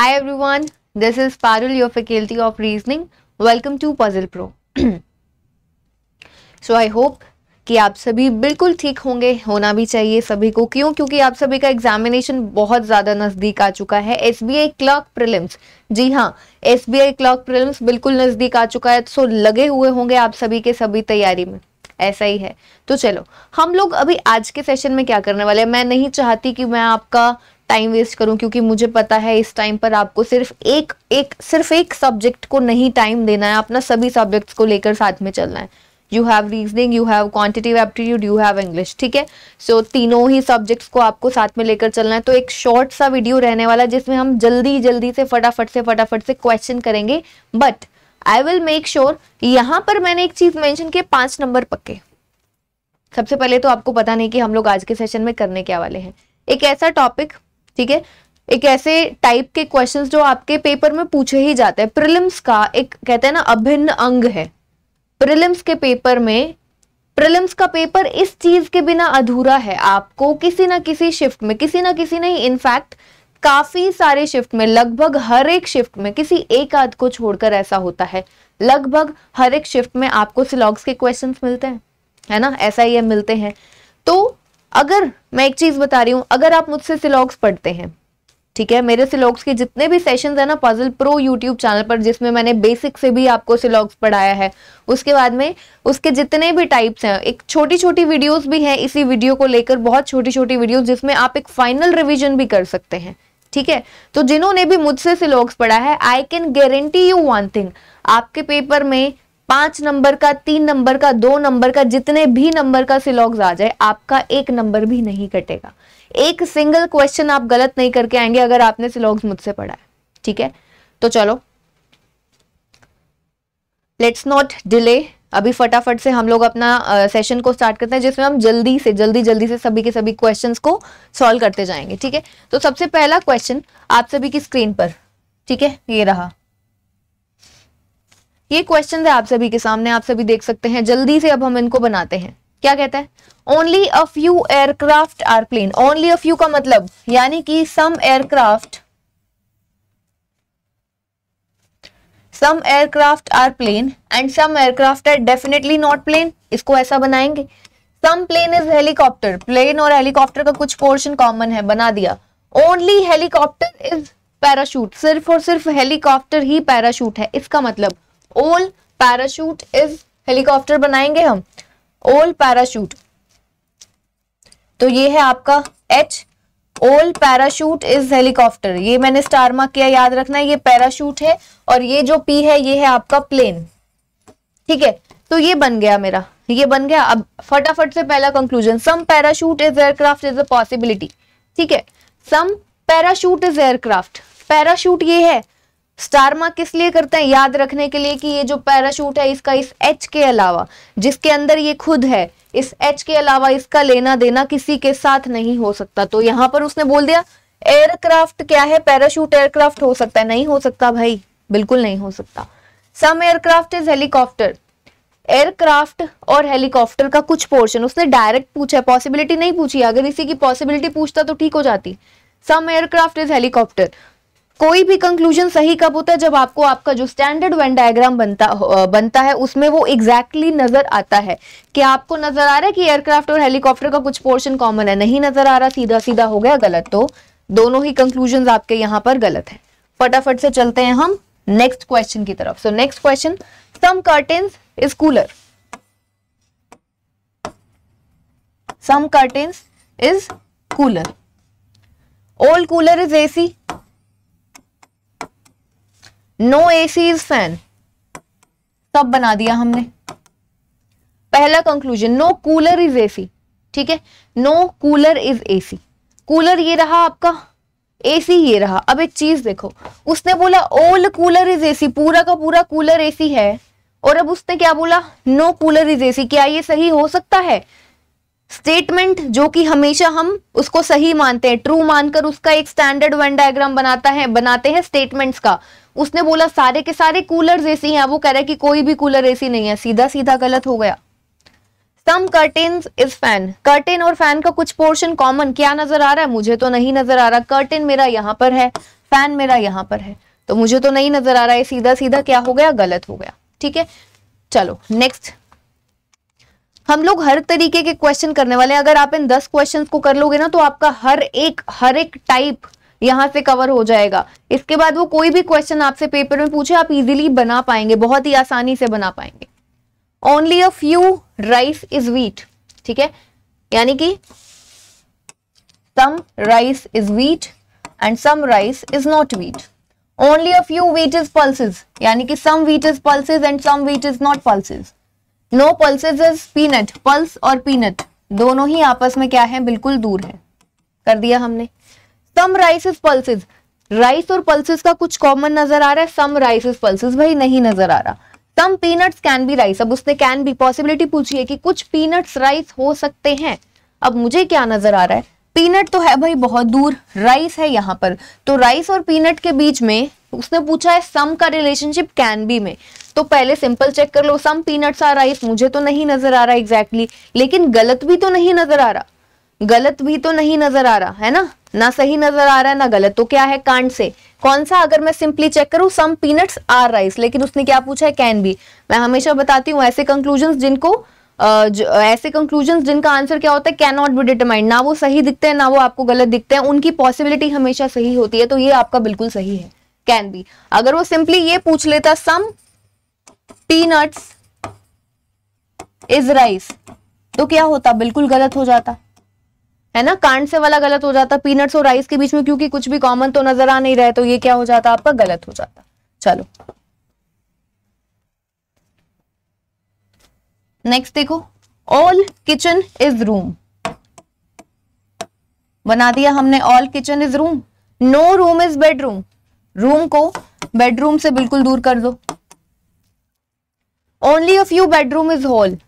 Hi everyone, this is Parul, your faculty of reasoning. Welcome to Puzzle Pro. so I hope कि आप सभी बिल्कुल ठीक होंगे होना भी चाहिए सभी को क्यों क्योंकि आप सभी का एग्जामिनेशन बहुत ज़्यादा नज़दीक आ चुका है S B I clerk prelims जी हाँ S B I clerk prelims बिल्कुल नज़दीक आ चुका है सो लगे हुए होंगे आप सभी के सभी तैयारी में ऐसा ही है तो चलो हम लोग अभी आज के सेशन में क्या करने वाले हैं मैं नहीं चाहती कि मैं आपका टाइम वेस्ट करूं क्योंकि मुझे पता है इस टाइम पर आपको सिर्फ एक एक सिर्फ एक सब्जेक्ट को नहीं टाइम देना है अपना सभी सब्जेक्ट्स को लेकर साथ में चलना है you have reasoning you have quantitative aptitude you have English ठीक है सो तीनों ही सब्जेक्ट्स को आपको साथ में लेकर चलना है तो एक शॉर्ट सा वीडियो रहने वाला जिसमें हम जल्दी जल्दी से फटाफट से फटाफट से क्वेश्चन करेंगे but I will make sure यहां पर मैंने एक चीज मेंशन किया पांच नंबर पक्के सबसे पहले तो आपको पता नहीं कि हम लोग आज के सेशन में करने क्या वाले हैं एक ऐसा टॉपिक ठीक है एक ऐसे टाइप के क्वेश्चंस जो आपके पेपर में पूछे ही जाते हैं प्रिलिम्स का एक कहते हैं ना अभिन्न अंग है प्रिलिम्स के पेपर में प्रिलिम्स का पेपर इस चीज के बिना अधूरा है आपको किसी ना किसी शिफ्ट में किसी ना किसी नहीं इनफैक्ट काफी सारे शिफ्ट में लगभग हर एक शिफ्ट में किसी एक आध को छोड़कर ऐसा होता है लगभग हर एक शिफ्ट में आपको सिलॉग्स के क्वेश्चंस मिलते हैं है ना ऐसा ही है, मिलते हैं तो अगर मैं एक चीज बता रही हूँ अगर आप मुझसे सिलॉग्स पढ़ते हैं ठीक है मेरे सिलॉग्स के जितने भी सेशंस है ना पजल प्रो यूट्यूब चैनल पर जिसमें मैंने बेसिक से भी आपको सिलॉग्स पढ़ाया है उसके बाद में उसके जितने भी टाइप्स हैं एक छोटी छोटी वीडियोस भी हैं इसी वीडियो को लेकर बहुत छोटी छोटी वीडियोस जिसमें आप एक फाइनल रिविजन भी कर सकते हैं ठीक है तो जिन्होंने भी मुझसे सिलॉग्स पढ़ा है I can guarantee you one thing आपके पेपर में पांच नंबर का तीन नंबर का दो नंबर का जितने भी नंबर का सिलॉग्स आ जाए आपका एक नंबर भी नहीं कटेगा एक सिंगल क्वेश्चन आप गलत नहीं करके आएंगे अगर आपने सिलॉग्स मुझसे पढ़ा है ठीक है तो चलो लेट्स नॉट डिले अभी फटाफट से हम लोग अपना सेशन uh, को स्टार्ट करते हैं जिसमें हम जल्दी से जल्दी जल्दी से सभी के सभी क्वेश्चंस को सॉल्व करते जाएंगे ठीक है तो सबसे पहला क्वेश्चन आप सभी की स्क्रीन पर ठीक है ये रहा ये क्वेश्चन है आप सभी के सामने आप सभी देख सकते हैं जल्दी से अब हम इनको बनाते हैं क्या कहता है only a few aircraft are plane only a few का मतलब यानी कि some aircraft some aircraft are plane and some aircraft are definitely not plane इसको ऐसा बनाएंगे some plane is helicopter plane और हेलीकॉप्टर का कुछ पोर्शन कॉमन है बना दिया ओनली हेलीकॉप्टर इज पैराशूट सिर्फ और सिर्फ हेलीकॉप्टर ही पैराशूट है इसका मतलब ओल पैराशूट इज हेलीकॉप्टर बनाएंगे हम ओल पैराशूट तो ये है आपका एच ओल पैराशूट इज हेलीकॉप्टर ये मैंने स्टार मार्क किया याद रखना ये पैराशूट है और ये जो पी है ये है आपका प्लेन ठीक है तो ये बन गया मेरा ये बन गया अब फटाफट से पहला conclusion some parachute is aircraft is a possibility ठीक है some parachute is aircraft parachute ये है स्टार मार्क किस लिए करते हैं याद रखने के लिए कि ये जो पैराशूट है इसका इस एच के अलावा जिसके अंदर ये खुद है इस एच के अलावा इसका लेना देना किसी के साथ नहीं हो सकता तो यहां पर उसने बोल दिया एयरक्राफ्ट क्या है पैराशूट एयरक्राफ्ट हो सकता है नहीं हो सकता भाई बिल्कुल नहीं हो सकता some aircraft is helicopter aircraft और हेलीकॉप्टर का कुछ पोर्शन उसने डायरेक्ट पूछा पॉसिबिलिटी नहीं पूछी अगर इसी की पॉसिबिलिटी पूछता तो ठीक हो जाती सम एयरक्राफ्ट इज हेलीकॉप्टर कोई भी कंक्लूजन सही कब होता है जब आपको आपका जो स्टैंडर्ड वेन डायग्राम बनता बनता है उसमें वो एग्जैक्टली exactly नजर आता है कि आपको नजर आ रहा है कि एयरक्राफ्ट और हेलीकॉप्टर का कुछ पोर्शन कॉमन है नहीं नजर आ रहा सीधा सीधा हो गया गलत तो दोनों ही कंक्लूजन आपके यहाँ पर गलत है फटाफट से चलते हैं हम नेक्स्ट क्वेश्चन की तरफ so next question some curtains is cooler some curtains is cooler all cooler is AC no A is fan सब बना दिया हमने पहला conclusion no cooler is AC ठीक है no cooler is AC cooler ये रहा आपका एसी ये रहा अब एक चीज देखो उसने बोला ओल्ड कूलर इज एसी पूरा का पूरा कूलर एसी है और अब उसने क्या बोला नो कूलर इज एसी क्या ये सही हो सकता है स्टेटमेंट जो कि हमेशा हम उसको सही मानते हैं ट्रू मानकर उसका एक स्टैंडर्ड वन डायग्राम बनाता है बनाते हैं स्टेटमेंट्स का उसने बोला सारे के सारे ए सी हैं वो कह रहे हैं कि कोई भी कूलर एसी नहीं है सीधा सीधा गलत हो गया some curtain is fan curtain और फैन का कुछ पोर्शन कॉमन क्या नजर आ रहा है मुझे तो नहीं नजर आ रहा कर्टेन मेरा यहां पर है फैन मेरा यहाँ पर है तो मुझे तो नहीं नजर आ रहा है सीधा सीधा क्या हो गया गलत हो गया ठीक है चलो नेक्स्ट हम लोग हर तरीके के क्वेश्चन करने वाले हैं अगर आप इन दस क्वेश्चन को कर लोगे ना तो आपका हर एक हर एक टाइप यहाँ से कवर हो जाएगा इसके बाद वो कोई भी क्वेश्चन आपसे पेपर में पूछे आप इजिली बना पाएंगे बहुत ही आसानी से बना पाएंगे only a few rice is wheat ठीक है यानी कि some rice is wheat and some rice is not wheat only a few wheat is pulses यानी कि some wheat is pulses and some wheat is not pulses no pulses is peanut pulse और peanut दोनों ही आपस में क्या है बिल्कुल दूर है कर दिया हमने सम राइसिस पल्सिस राइस और पल्सिस का कुछ कॉमन नजर आ रहा है सम राइसिस पल्सिस भाई नहीं नजर आ रहा some peanuts can be rice अब उसने कैन बी पॉसिबिलिटी पूछी है कि कुछ पीनट्स राइस हो सकते हैं अब मुझे क्या नजर आ रहा है पीनट तो है भाई बहुत दूर राइस है यहाँ पर तो राइस और पीनट के बीच में उसने पूछा है सम का रिलेशनशिप कैन बी में तो पहले सिंपल चेक कर लो सम पीनट्स आ राइस मुझे तो नहीं नजर आ रहा एग्जैक्टली exactly, लेकिन गलत भी तो नहीं नजर आ रहा गलत भी तो नहीं नजर आ रहा है ना ना सही नजर आ रहा है ना गलत तो क्या है कांड से कौन सा अगर मैं सिंपली चेक करूं सम पीनट्स आर राइस लेकिन उसने क्या पूछा है कैन बी मैं हमेशा बताती हूँ ऐसे कंक्लूजन जिनको ऐसे कंक्लूजन जिनका आंसर क्या होता है कैन नॉट बी डिटरमाइंड ना वो सही दिखते हैं ना वो आपको गलत दिखते हैं उनकी पॉसिबिलिटी हमेशा सही होती है तो ये आपका बिल्कुल सही है कैन बी अगर वो सिंपली ये पूछ लेता सम पीनट्स इज राइस तो क्या होता बिल्कुल गलत हो जाता है ना कांड से वाला गलत हो जाता पीनट्स और राइस के बीच में क्योंकि कुछ भी कॉमन तो नजर आ नहीं रहे तो ये क्या हो जाता आपका गलत हो जाता चलो नेक्स्ट देखो ऑल किचन इज रूम बना दिया हमने all kitchen is room no room is bedroom room को बेडरूम से बिल्कुल दूर कर दो only a few bedroom is hall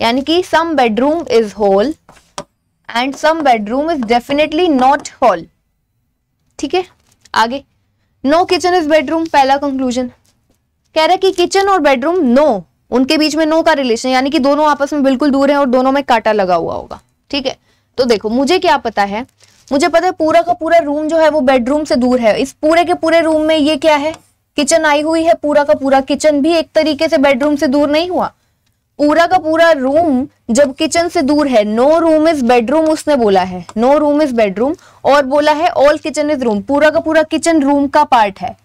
यानी कि some bedroom is hall and some bedroom is definitely not hall ठीक है आगे नो किचन इज बेडरूम पहला कंक्लूजन कह रहा है कि किचन और बेडरूम नो उनके बीच में नो का रिलेशन यानी कि दोनों आपस में बिल्कुल दूर है और दोनों में कांटा लगा हुआ होगा ठीक है तो देखो मुझे क्या पता है मुझे पता है पूरा का पूरा रूम जो है वो बेडरूम से दूर है इस पूरे के पूरे रूम में ये क्या है किचन आई हुई है पूरा का पूरा किचन भी एक तरीके से बेडरूम से दूर नहीं हुआ पूरा का पूरा रूम जब किचन से दूर है नो रूम इज बेडरूम उसने बोला है नो रूम इज बेडरूम और बोला है ऑल किचन इज रूम पूरा का पूरा किचन रूम का पार्ट है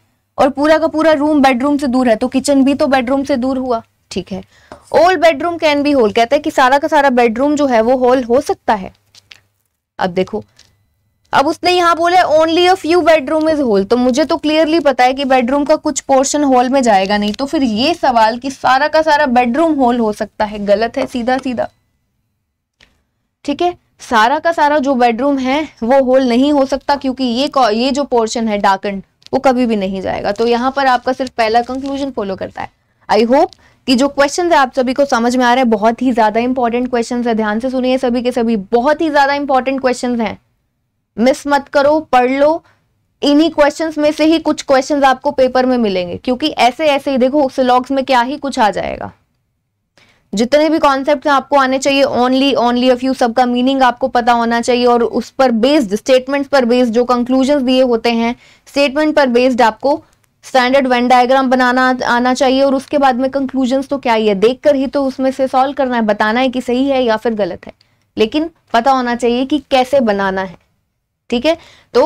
और पूरा का पूरा रूम बेडरूम से दूर है तो किचन भी तो बेडरूम से दूर हुआ ठीक है all bedroom can be hall कहते हैं कि सारा का सारा बेडरूम जो है वो हॉल हो सकता है अब देखो अब उसने यहाँ बोला only a few bedroom is hall तो मुझे तो क्लियरली पता है कि बेडरूम का कुछ पोर्शन होल में जाएगा नहीं तो फिर ये सवाल कि सारा का सारा बेडरूम होल हो सकता है गलत है सीधा सीधा ठीक है सारा का सारा जो बेडरूम है वो होल नहीं हो सकता क्योंकि ये ये जो पोर्शन है डार्कन वो कभी भी नहीं जाएगा तो यहाँ पर आपका सिर्फ पहला कंक्लूजन फॉलो करता है आई होप कि जो क्वेश्चन है आप सभी को समझ में आ रहे हैं बहुत ही ज्यादा इंपॉर्टेंट क्वेश्चन है ध्यान से सुनिए सभी के सभी बहुत ही ज्यादा इंपॉर्टेंट क्वेश्चन हैं मिस मत करो पढ़ लो इन्हीं क्वेश्चंस में से ही कुछ क्वेश्चंस आपको पेपर में मिलेंगे क्योंकि ऐसे ऐसे ही देखो सिलॉग्स में क्या ही कुछ आ जाएगा जितने भी कॉन्सेप्ट आपको आने चाहिए ओनली ओनली अफ यू सबका मीनिंग आपको पता होना चाहिए और उस पर बेस्ड स्टेटमेंट्स पर बेस्ड जो कंक्लूजन दिए होते हैं स्टेटमेंट पर बेस्ड आपको स्टैंडर्ड वेन डायग्राम बनाना आना चाहिए और उसके बाद में कंक्लूजन तो क्या ही है देख ही तो उसमें से सॉल्व करना है बताना है कि सही है या फिर गलत है लेकिन पता होना चाहिए कि कैसे बनाना है ठीक है तो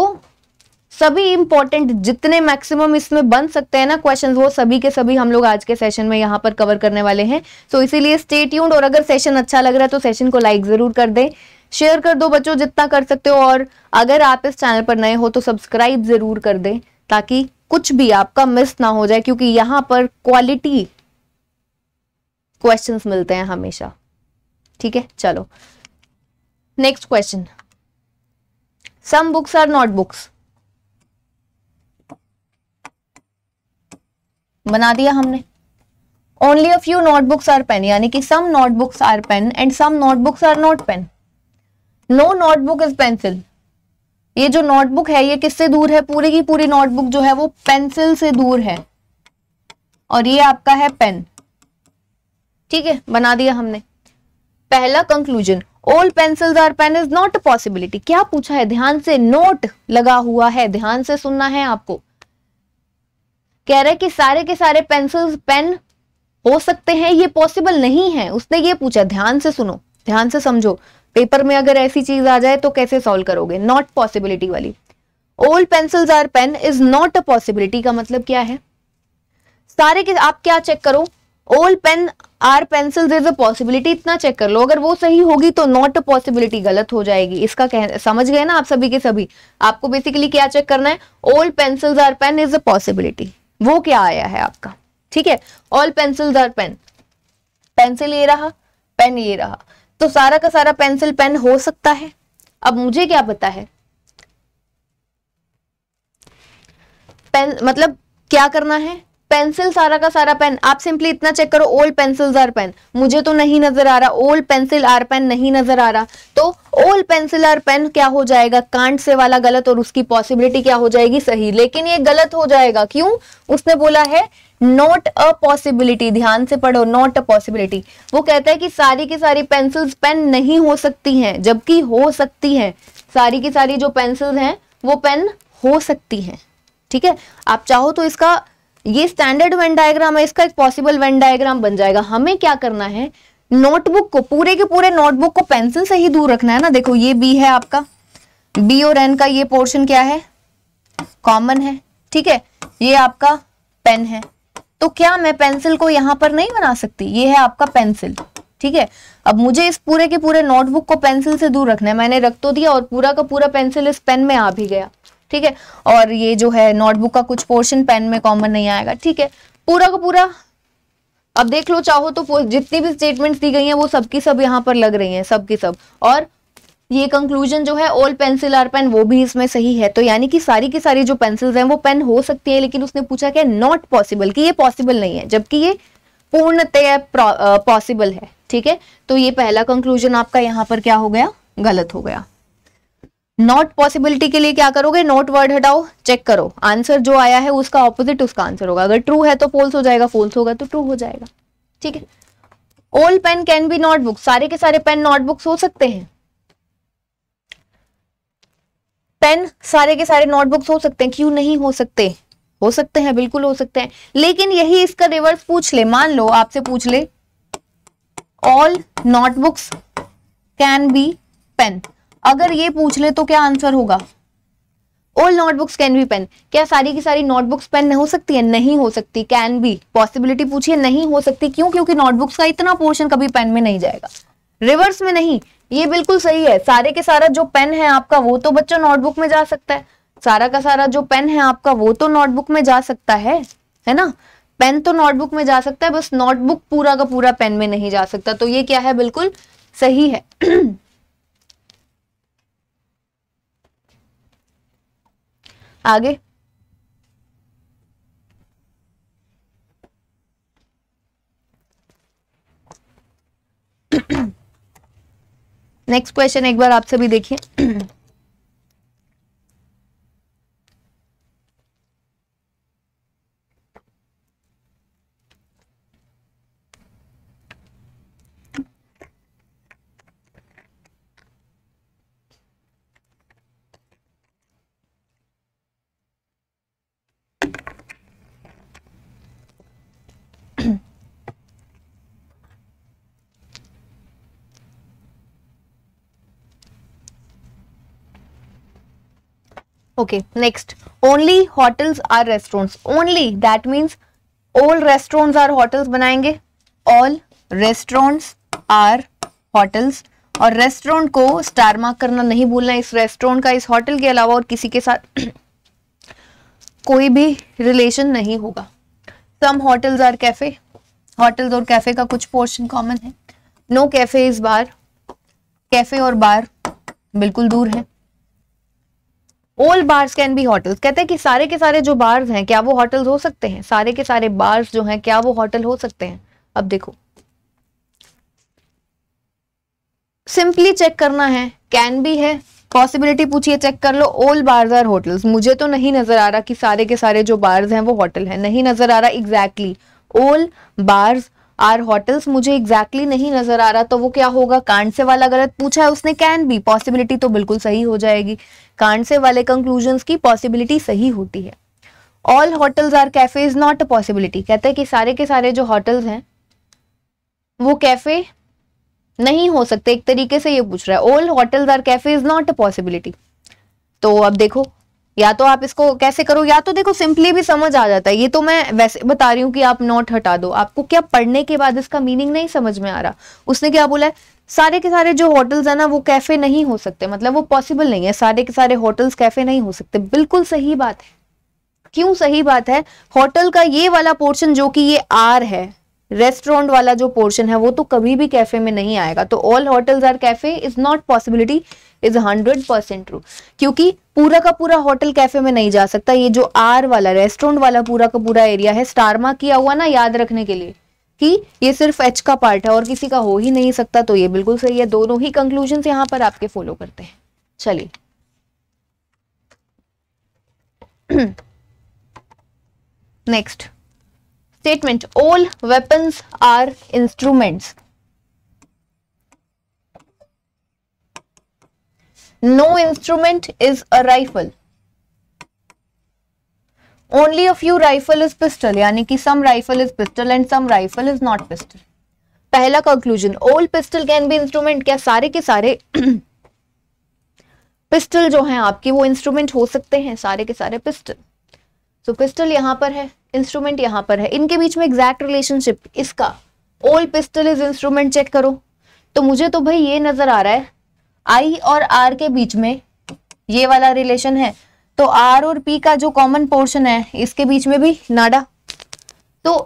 सभी इंपॉर्टेंट जितने मैक्सिमम इसमें बन सकते हैं ना क्वेश्चन वो सभी के सभी हम लोग आज के सेशन में यहाँ पर कवर करने वाले हैं सो so, इसीलिए स्टेट ट्यून्ड और अगर सेशन अच्छा लग रहा है तो सेशन को लाइक जरूर कर दें शेयर कर दो बच्चों जितना कर सकते हो और अगर आप इस चैनल पर नए हो तो सब्सक्राइब जरूर कर दें ताकि कुछ भी आपका मिस ना हो जाए क्योंकि यहां पर क्वालिटी क्वेश्चंस मिलते हैं हमेशा ठीक है चलो next question Some books are not books. बना दिया हमने only a few notebooks are pen यानी कि some notebooks are pen and some notebooks are not pen no notebook is pencil ये जो नोटबुक है ये किससे दूर है पूरी की पूरी नोटबुक जो है वो पेंसिल से दूर है और ये आपका है पेन ठीक है बना दिया हमने पहला कंक्लूजन ओल्ड पेंसिल्स और pen is not a possibility क्या पूछा है ध्यान से नोट लगा हुआ है ध्यान से सुनना है आपको कह रहे कि सारे के सारे पेंसिल्स पेन हो सकते हैं ये पॉसिबल नहीं है उसने ये पूछा ध्यान से सुनो ध्यान से समझो पेपर में अगर ऐसी चीज आ जाए तो कैसे सॉल्व करोगे नॉट पॉसिबिलिटी वाली all pencils are pen is not a possibility का मतलब क्या है सारे के आप क्या चेक करो all pen are pencil is a possibility इतना चेक कर लो अगर वो सही होगी तो नॉट अ पॉसिबिलिटी गलत हो जाएगी इसका कह समझ गए ना आप सभी के सभी आपको बेसिकली क्या चेक करना है all pencils are pen is a possibility वो क्या आया है आपका ठीक है all pencils are pen pencil ये रहा पेन ये रहा तो सारा का सारा पेंसिल पेन हो सकता है अब मुझे क्या पता है पेन मतलब क्या करना है पेंसिल सारा का सारा पेन आप सिंपली इतना चेक करो ओल्ड पेंसिल्स आर पेन मुझे तो नहीं नजर आ रहा ओल्ड पेंसिल आर पेन नहीं नजर आ रहा तो ओल्ड पेंसिल आर पेन क्या हो जाएगा कांट से वाला गलत और उसकी पॉसिबिलिटी क्या हो जाएगी सही लेकिन ये गलत हो जाएगा क्यों उसने बोला है नॉट अ पॉसिबिलिटी ध्यान से पढ़ो नॉट अ पॉसिबिलिटी वो कहता है कि सारी की सारी पेंसिल्स पेन नहीं हो सकती हैं जबकि हो सकती है सारी की सारी जो पेंसिल्स हैं वो पेन हो सकती हैं ठीक है आप चाहो तो इसका ये स्टैंडर्ड वेन डायग्राम है इसका एक पॉसिबल वेन डायग्राम बन जाएगा हमें क्या करना है नोटबुक को पूरे के पूरे नोटबुक को पेंसिल से ही दूर रखना है ना देखो ये बी है आपका बी और एन का ये पोर्शन क्या है कॉमन है ठीक है ये आपका पेन है तो क्या मैं पेंसिल को यहां पर नहीं बना सकती ये है आपका पेंसिल ठीक है अब मुझे इस पूरे के पूरे नोटबुक को पेंसिल से दूर रखना है मैंने रख तो दिया और पूरा का पूरा पेंसिल इस पेन में आ भी गया ठीक है और ये जो है नोटबुक का कुछ पोर्शन पेन में कॉमन नहीं आएगा ठीक है पूरा का पूरा अब देख लो चाहो तो जितनी भी स्टेटमेंट दी गई हैं वो सबकी सब यहाँ पर लग रही हैं सबकी सब और ये कंक्लूजन जो है ओल्ड पेंसिल आर पेन वो भी इसमें सही है तो यानी कि सारी की सारी जो पेंसिल्स हैं वो पेन हो सकती है लेकिन उसने पूछा क्या नॉट पॉसिबल कि ये पॉसिबल नहीं है जबकि ये पूर्णतया पॉसिबल है ठीक है तो ये पहला कंक्लूजन आपका यहाँ पर क्या हो गया गलत हो गया नॉट पॉसिबिलिटी के लिए क्या करोगे नॉट वर्ड हटाओ चेक करो आंसर जो आया है उसका ऑपोजिट उसका आंसर होगा अगर ट्रू है तो फोल्स हो जाएगा फोल्स होगा तो ट्रू हो जाएगा ठीक है all pen can be notebooks सारे के सारे पेन नोटबुक्स बुक्स हो सकते हैं पेन सारे के सारे नोटबुक्स बुक्स हो सकते हैं क्यों नहीं हो सकते हो सकते हैं बिल्कुल हो सकते हैं लेकिन यही इसका रिवर्स पूछ ले मान लो आपसे पूछ ले all notebooks can be pen अगर ये पूछ ले तो क्या आंसर होगा all notebooks can be pen क्या सारी की सारी नोटबुक्स पेन हो सकती है नहीं हो सकती कैन बी पॉसिबिलिटी पूछिए नहीं हो सकती क्यों क्योंकि नोटबुक्स का इतना पोर्शन कभी पेन में नहीं जाएगा रिवर्स में नहीं ये बिल्कुल सही है सारे के सारा जो पेन है आपका वो तो बच्चों नोटबुक में जा सकता है सारा का सारा जो पेन है आपका वो तो नोटबुक में जा सकता है है ना पेन तो नोटबुक में जा सकता है बस नोटबुक पूरा का पूरा पेन में नहीं जा सकता तो ये क्या है बिल्कुल सही है आगे नेक्स्ट क्वेश्चन एक बार आप सभी देखिए okay next only hotels are restaurants only that means all restaurants are hotels बनाएंगे all restaurants are hotels और रेस्टोरेंट को स्टार मार्क करना नहीं भूलना इस रेस्टोरेंट का इस होटल के अलावा और किसी के साथ कोई भी रिलेशन नहीं होगा some hotels are cafe hotels और कैफे का कुछ पोर्शन कॉमन है no cafe is bar cafe और बार बिल्कुल दूर है all bars can be hotels कहते हैं कि सारे के सारे जो बार्स हैं क्या वो होटल्स हो सकते हैं सारे के सारे बार्स जो हैं क्या वो होटल हो सकते हैं अब देखो सिंपली चेक करना है कैन भी है पॉसिबिलिटी पूछिए चेक कर लो ओल्ड बार्स आर होटल्स मुझे तो नहीं नजर आ रहा कि सारे के सारे जो बार्स हैं वो होटल हैं नहीं नजर आ रहा exactly all bars are hotels मुझे एग्जैक्टली exactly नहीं नजर आ रहा तो वो क्या होगा कांड से वाला गलत पूछा है उसने कैन बी पॉसिबिलिटी तो बिल्कुल सही हो जाएगी कांड से वाले कंक्लूजन की पॉसिबिलिटी सही होती है all hotels are cafe is not a possibility कहते हैं कि सारे के सारे जो होटल्स हैं वो कैफे नहीं हो सकते एक तरीके से ये पूछ रहा है all hotels are cafe is not a possibility तो अब देखो या तो आप इसको कैसे करो या तो देखो सिंपली भी समझ आ जाता है ये तो मैं वैसे बता रही हूँ कि आप नोट हटा दो आपको क्या पढ़ने के बाद इसका मीनिंग नहीं समझ में आ रहा उसने क्या बोला है सारे के सारे जो होटल्स है ना वो कैफे नहीं हो सकते मतलब वो पॉसिबल नहीं है सारे के सारे होटल्स कैफे नहीं हो सकते बिल्कुल सही बात है क्यों सही बात है होटल का ये वाला पोर्शन जो कि ये आर है रेस्टोरेंट वाला जो पोर्शन है वो तो कभी भी कैफे में नहीं आएगा तो all hotels are cafe is not possibility is hundred percent true क्योंकि पूरा का पूरा होटल कैफे में नहीं जा सकता ये जो आर वाला रेस्टोरेंट वाला पूरा का पूरा एरिया है स्टारमा किया हुआ ना याद रखने के लिए कि ये सिर्फ एच का पार्ट है और किसी का हो ही नहीं सकता तो ये बिल्कुल सही है दोनों ही कंक्लूजन यहां पर आपके फॉलो करते हैं चलिए next statement all weapons are instruments no instrument is a rifle only a few rifle is pistol yani ki some rifle is pistol and some rifle is not pistol pehla conclusion all pistol can be instrument kya sare ke sare pistol जो हैं आपके वो instrument हो सकते हैं सारे के सारे पिस्टल सो पिस्टल यहाँ पर है इंस्ट्रूमेंट यहाँ पर है इनके बीच में एग्जैक्ट रिलेशनशिप इसका all pistol is instrument check करो तो मुझे तो भाई ये नजर आ रहा है आई और आर के बीच में ये वाला रिलेशन है तो आर और पी का जो कॉमन पोर्शन है इसके बीच में भी नाडा तो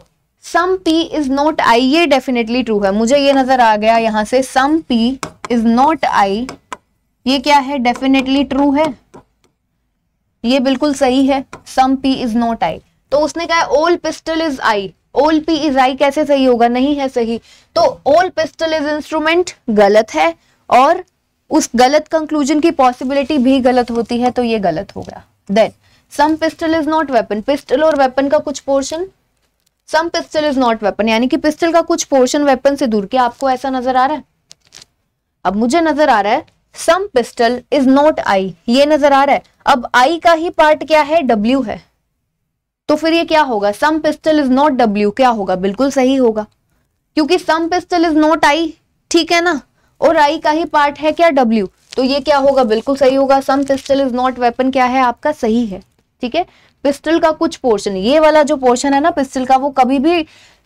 some P is not I ये डेफिनेटली ट्रू है मुझे ये नजर आ गया यहाँ से some P is not I ये क्या है डेफिनेटली ट्रू है ये बिल्कुल सही है some P is not I तो उसने कहा ओल पिस्टल इज आई ओल पी इज आई कैसे सही होगा नहीं है सही तो ओल पिस्टल इज इंस्ट्रूमेंट गलत है और उस गलत कंक्लूजन की पॉसिबिलिटी भी गलत होती है तो ये गलत होगा then some pistol is not weapon pistol और वेपन का कुछ portion some pistol is not weapon यानी कि पिस्टल का कुछ पोर्शन वेपन से दूर क्या आपको ऐसा नजर आ रहा है अब मुझे नजर आ रहा है some pistol is not I ये नजर आ रहा है अब आई का ही पार्ट क्या है डब्ल्यू है तो फिर ये क्या होगा some pistol is not W क्या होगा बिल्कुल सही होगा क्योंकि some pistol is not I ठीक है ना और आई का ही पार्ट है क्या डब्ल्यू तो ये क्या होगा बिल्कुल सही होगा some pistol is not weapon क्या है आपका सही है ठीक है पिस्टल का कुछ पोर्शन ये वाला जो पोर्शन है ना पिस्टल का वो कभी भी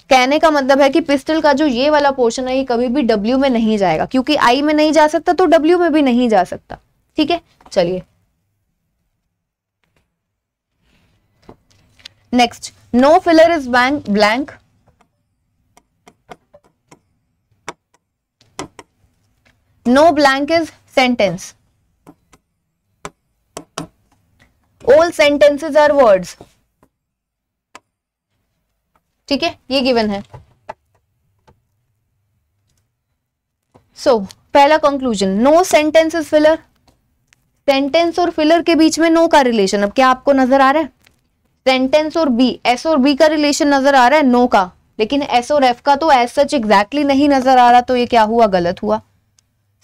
कहने का मतलब है कि पिस्टल का जो ये वाला पोर्शन है ये कभी भी डब्ल्यू में नहीं जाएगा क्योंकि आई में नहीं जा सकता तो डब्ल्यू में भी नहीं जा सकता ठीक है चलिए next no filler is bank blank no blank is sentence all sentences are words ठीक है ये गिवन है सो so, पहला conclusion no sentence is filler sentence और फिलर के बीच में नो no का रिलेशन अब क्या आपको नजर आ रहा है सेंटेंस और बी एस और बी का रिलेशन नजर आ रहा है नो no का लेकिन एस और एफ का तो एज सच एग्जैक्टली नहीं नजर आ रहा तो ये क्या हुआ गलत हुआ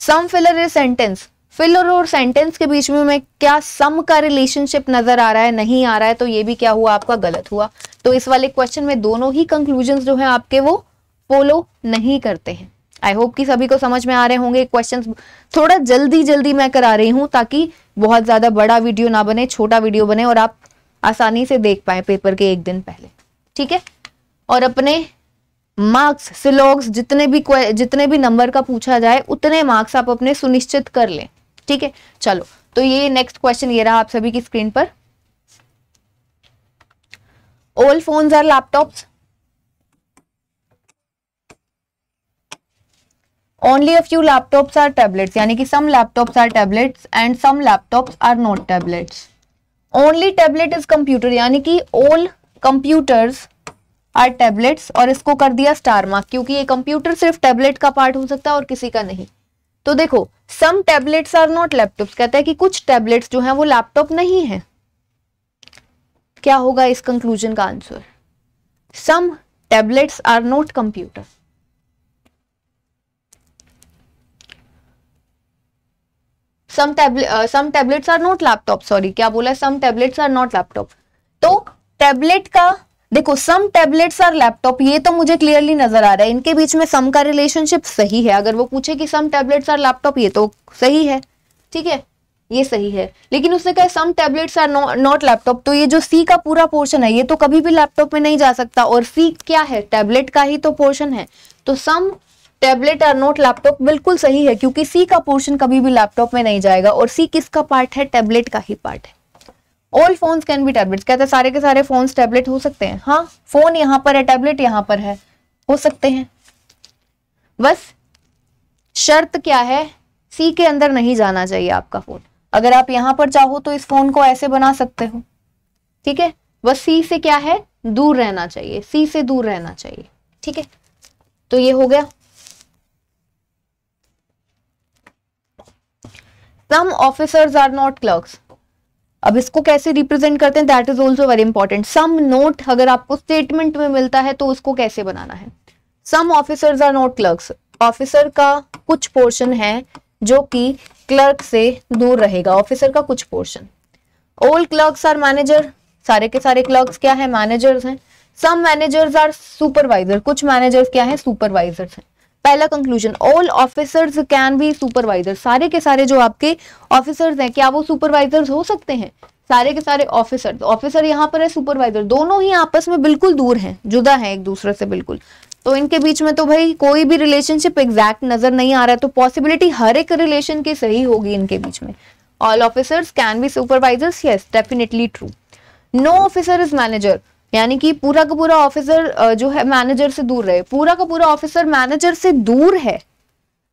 some filler is sentence filler और सेंटेंस के बीच में मैं क्या सम का रिलेशनशिप नजर आ रहा है नहीं आ रहा है तो ये भी क्या हुआ आपका गलत हुआ तो इस वाले क्वेश्चन में दोनों ही कंक्लूजन जो है आपके वो फॉलो नहीं करते हैं आई होप कि सभी को समझ में आ रहे होंगे क्वेश्चन थोड़ा जल्दी जल्दी मैं करा रही हूं ताकि बहुत ज्यादा बड़ा वीडियो ना बने छोटा वीडियो बने और आप आसानी से देख पाए पेपर के एक दिन पहले ठीक है और अपने मार्क्स सिलॉग्स जितने भी जितने भी नंबर का पूछा जाए उतने मार्क्स आप अपने सुनिश्चित कर लें ठीक है चलो तो ये नेक्स्ट क्वेश्चन ये रहा आप सभी की स्क्रीन पर all phone are laptop only a few laptops are tablets यानी कि some laptops are tablets and some laptops are not tablets only tablet is computer यानी कि ओल्ड कंप्यूटर्स आर टैबलेट्स और इसको कर दिया स्टार मार्क क्योंकि ये कंप्यूटर सिर्फ टैबलेट का पार्ट हो सकता है और किसी का नहीं तो देखो some tablets are not laptops कहता है कि कुछ टेबलेट्स जो हैं वो लैपटॉप नहीं है क्या होगा इस कंक्लूजन का answer some tablets are not computer some tablet some tablets are not laptop sorry क्या बोला some tablets are not laptop तो टेबलेट का देखो सम टेबलेट्स आर लैपटॉप ये तो मुझे क्लियरली नजर आ रहा है इनके बीच में सम का रिलेशनशिप सही है अगर वो पूछे कि सम टेबलेट्स और लैपटॉप ये तो सही है ठीक है ये सही है लेकिन उसने कहा some tablets are not laptop तो ये जो सी का पूरा पोर्शन है ये तो कभी भी लैपटॉप में नहीं जा सकता और सी क्या है टेबलेट का ही तो पोर्शन है तो some tablet are not laptop बिल्कुल सही है क्योंकि सी का पोर्शन कभी भी लैपटॉप में नहीं जाएगा और सी किसका पार्ट है टेबलेट का ही पार्ट है all phones can be tablets कहते हैं सारे के सारे फोन टैबलेट हो सकते हैं हाँ फोन यहाँ पर है टैबलेट यहाँ पर है हो सकते हैं बस शर्त क्या है सी के अंदर नहीं जाना चाहिए आपका फोन अगर आप यहां पर चाहो तो इस फोन को ऐसे बना सकते हो ठीक है बस सी से क्या है दूर रहना चाहिए सी से दूर रहना चाहिए ठीक है तो ये हो गया some officers are not clerks अब इसको कैसे रिप्रेजेंट करते हैं that is also very important some not अगर आपको स्टेटमेंट में मिलता है तो उसको कैसे बनाना है some officers are not clerks officer का कुछ पोर्शन है जो कि क्लर्क से दूर रहेगा ऑफिसर का कुछ portion all clerks are manager सारे के सारे क्लर्क्स क्या है मैनेजर्स हैं सम मैनेजर्स आर सुपरवाइजर कुछ मैनेजर्स क्या है सुपरवाइजर्स हैं पहला conclusion all officers can be supervisor सारे के सारे जो आपके ऑफिसर्स हैं क्या वो सुपरवाइजर्स हो सकते हैं सारे के सारे ऑफिसर ऑफिसर यहाँ पर है सुपरवाइजर दोनों ही आपस में बिल्कुल दूर हैं जुदा हैं एक दूसरे से बिल्कुल तो इनके बीच में तो भाई कोई भी रिलेशनशिप एग्जैक्ट नजर नहीं आ रहा है तो पॉसिबिलिटी हर एक रिलेशन की सही होगी इनके बीच में all officers can be supervisors yes definitely true no officer is manager यानी कि पूरा का पूरा ऑफिसर जो है मैनेजर से दूर रहे पूरा का पूरा ऑफिसर मैनेजर से दूर है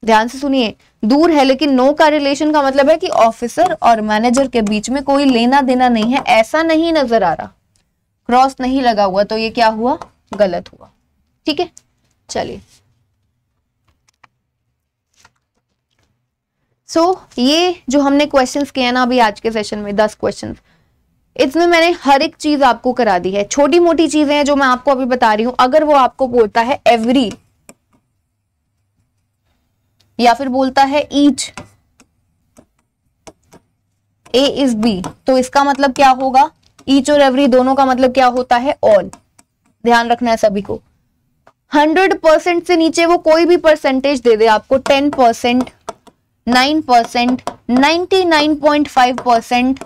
ध्यान से सुनिए दूर है लेकिन नो का रिलेशन का मतलब है कि ऑफिसर और मैनेजर के बीच में कोई लेना देना नहीं है ऐसा नहीं नजर आ रहा क्रॉस नहीं लगा हुआ तो ये क्या हुआ गलत हुआ ठीक है चलिए सो so, ये जो हमने क्वेश्चंस किए ना अभी आज के सेशन में दस क्वेश्चंस इसमें मैंने हर एक चीज आपको करा दी है छोटी मोटी चीजें हैं जो मैं आपको अभी बता रही हूं अगर वो आपको बोलता है एवरी या फिर बोलता है ईच ए इज बी तो इसका मतलब क्या होगा ईच और एवरी दोनों का मतलब क्या होता है ऑल ध्यान रखना है सभी को हंड्रेड परसेंट से नीचे वो कोई भी परसेंटेज दे दे आपको ten percent nine percent ninety nine point five percent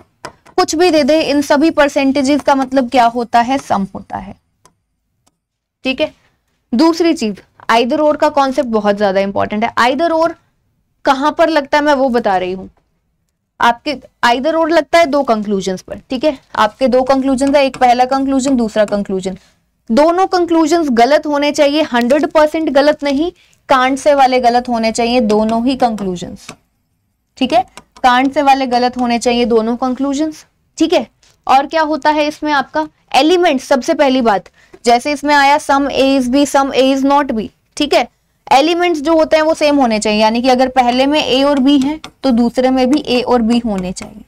कुछ भी दे दे इन सभी परसेंटेजेस का मतलब क्या होता है सम होता है ठीक है दूसरी चीज आइदर ओर का कॉन्सेप्ट बहुत ज्यादा इंपॉर्टेंट है आइदर ओर कहां पर लगता है मैं वो बता रही हूं आपके आइदर ओर लगता है दो कंक्लूजन पर ठीक है आपके दो कंक्लूजन है एक पहला कंक्लूजन दूसरा कंक्लूजन दोनों कंक्लूजन गलत होने चाहिए हंड्रेड परसेंट गलत नहीं कांड से वाले गलत होने चाहिए दोनों ही कंक्लूजन ठीक है कांड से वाले गलत होने चाहिए दोनों कंक्लूजन ठीक है और क्या होता है इसमें आपका एलिमेंट सबसे पहली बात जैसे इसमें आया some A is B some A is not B ठीक है एलिमेंट्स जो होते हैं वो सेम होने चाहिए यानी कि अगर पहले में ए और बी है तो दूसरे में भी ए और बी होने चाहिए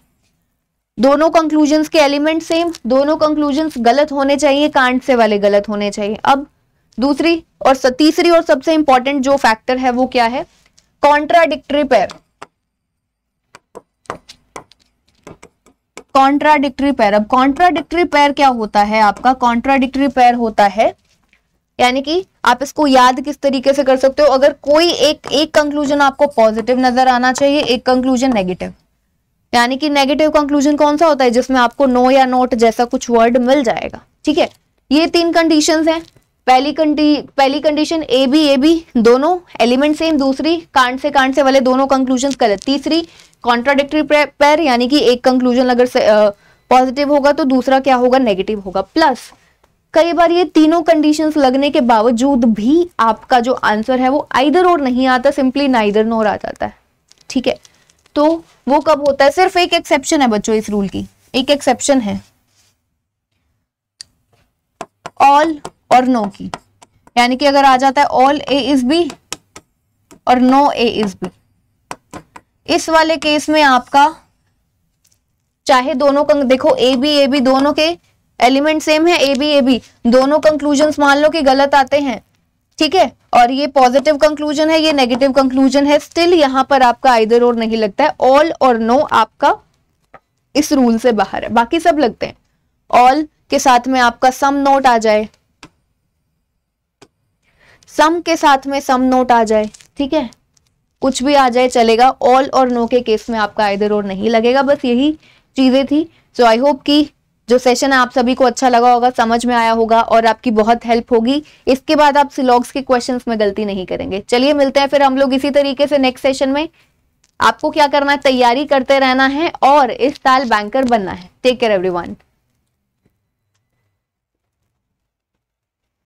दोनों कंक्लूजन के एलिमेंट सेम दोनों कंक्लूजन गलत होने चाहिए कांड से वाले गलत होने चाहिए अब दूसरी और तीसरी और सबसे इंपॉर्टेंट जो फैक्टर है वो क्या है कॉन्ट्राडिक्टरी पेयर कॉन्ट्राडिक्ट्री पैर अब कॉन्ट्राडिक्ट्री पैर क्या होता है आपका कॉन्ट्राडिक्ट्री पैर होता है यानी कि आप इसको याद किस तरीके से कर सकते हो अगर कोई एक एक कंक्लूजन आपको पॉजिटिव नजर आना चाहिए एक कंक्लूजन नेगेटिव यानी कि नेगेटिव कंक्लूजन कौन सा होता है जिसमें आपको नो या नोट जैसा कुछ वर्ड मिल जाएगा ठीक है ये तीन कंडीशन है पहली कंडी पहली condition A B A B दोनों एलिमेंट सेम दूसरी कांड से कांड से वाले दोनों कंक्लूजन गलत तीसरी कॉन्ट्राडिक्टरी पेयर यानी कि एक कंक्लूजन अगर पॉजिटिव uh, होगा तो दूसरा क्या होगा नेगेटिव होगा प्लस कई बार ये तीनों कंडीशंस लगने के बावजूद भी आपका जो आंसर है वो आइदर और नहीं आता सिंपली ना इधर नोर आ जाता है ठीक है तो वो कब होता है सिर्फ एक एक्सेप्शन है बच्चों इस रूल की एक एक्सेप्शन है ऑल और नो की यानी कि अगर आ जाता है ऑल ए इज बी और नो ए इज बी इस वाले केस में आपका चाहे दोनों कंक देखो ए बी ए बी दोनों के एलिमेंट सेम है ए बी ए बी दोनों कंक्लूजन मान लो कि गलत आते हैं ठीक है और ये पॉजिटिव कंक्लूजन है ये नेगेटिव कंक्लूजन है स्टिल यहां पर आपका आइदर और नहीं लगता है ऑल और नो आपका इस रूल से बाहर है बाकी सब लगते हैं ऑल के साथ में आपका सम नोट आ जाए सम के साथ में सम नोट आ जाए ठीक है कुछ भी आ जाए चलेगा ऑल और नो के केस में आपका आयदर और नहीं लगेगा बस यही चीज़ें थी सो आई होप कि जो सेशन है आप सभी को अच्छा लगा होगा समझ में आया होगा और आपकी बहुत हेल्प होगी इसके बाद आप सिलॉग्स के क्वेश्चंस में गलती नहीं करेंगे चलिए मिलते हैं फिर हम लोग इसी तरीके से नेक्स्ट सेशन में आपको क्या करना है तैयारी करते रहना है और इस साल बैंकर बनना है टेक केयर एवरी